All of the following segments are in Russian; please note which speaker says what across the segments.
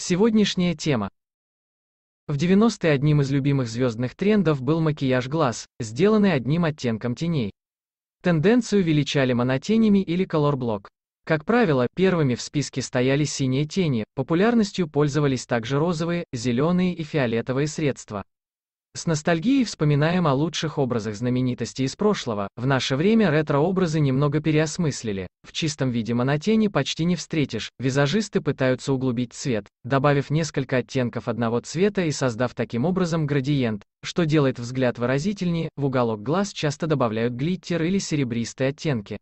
Speaker 1: Сегодняшняя тема. В 90-е одним из любимых звездных трендов был макияж глаз, сделанный одним оттенком теней. Тенденцию величали монотенями или колорблок. Как правило, первыми в списке стояли синие тени, популярностью пользовались также розовые, зеленые и фиолетовые средства. С ностальгией вспоминаем о лучших образах знаменитостей из прошлого. В наше время ретро-образы немного переосмыслили. В чистом виде монотени почти не встретишь. Визажисты пытаются углубить цвет, добавив несколько оттенков одного цвета и создав таким образом градиент, что делает взгляд выразительнее. В уголок глаз часто добавляют глиттер или серебристые оттенки.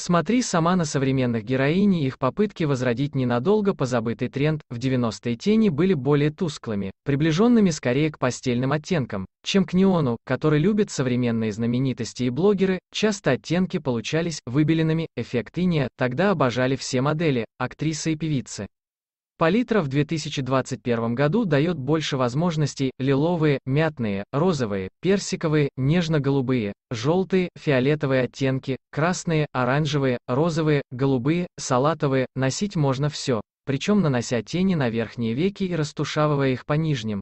Speaker 1: Смотри сама на современных героинь их попытки возродить ненадолго позабытый тренд, в 90-е тени были более тусклыми, приближенными скорее к постельным оттенкам, чем к неону, который любят современные знаменитости и блогеры, часто оттенки получались выбеленными, эффект иния, тогда обожали все модели, актрисы и певицы. Палитра в 2021 году дает больше возможностей лиловые, мятные, розовые, персиковые, нежно-голубые, желтые, фиолетовые оттенки, красные, оранжевые, розовые, голубые, салатовые, носить можно все, причем нанося тени на верхние веки и растушавывая их по нижним.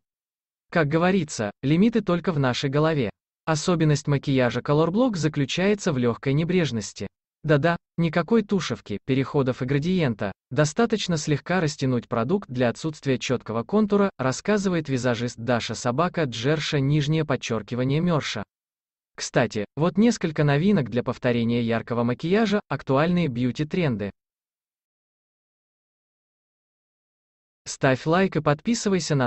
Speaker 1: Как говорится, лимиты только в нашей голове. Особенность макияжа Colorblock заключается в легкой небрежности. Да-да, Никакой тушевки, переходов и градиента, достаточно слегка растянуть продукт для отсутствия четкого контура, рассказывает визажист Даша Собака Джерша нижнее подчеркивание Мерша. Кстати, вот несколько новинок для повторения яркого макияжа, актуальные бьюти-тренды. Ставь лайк и подписывайся на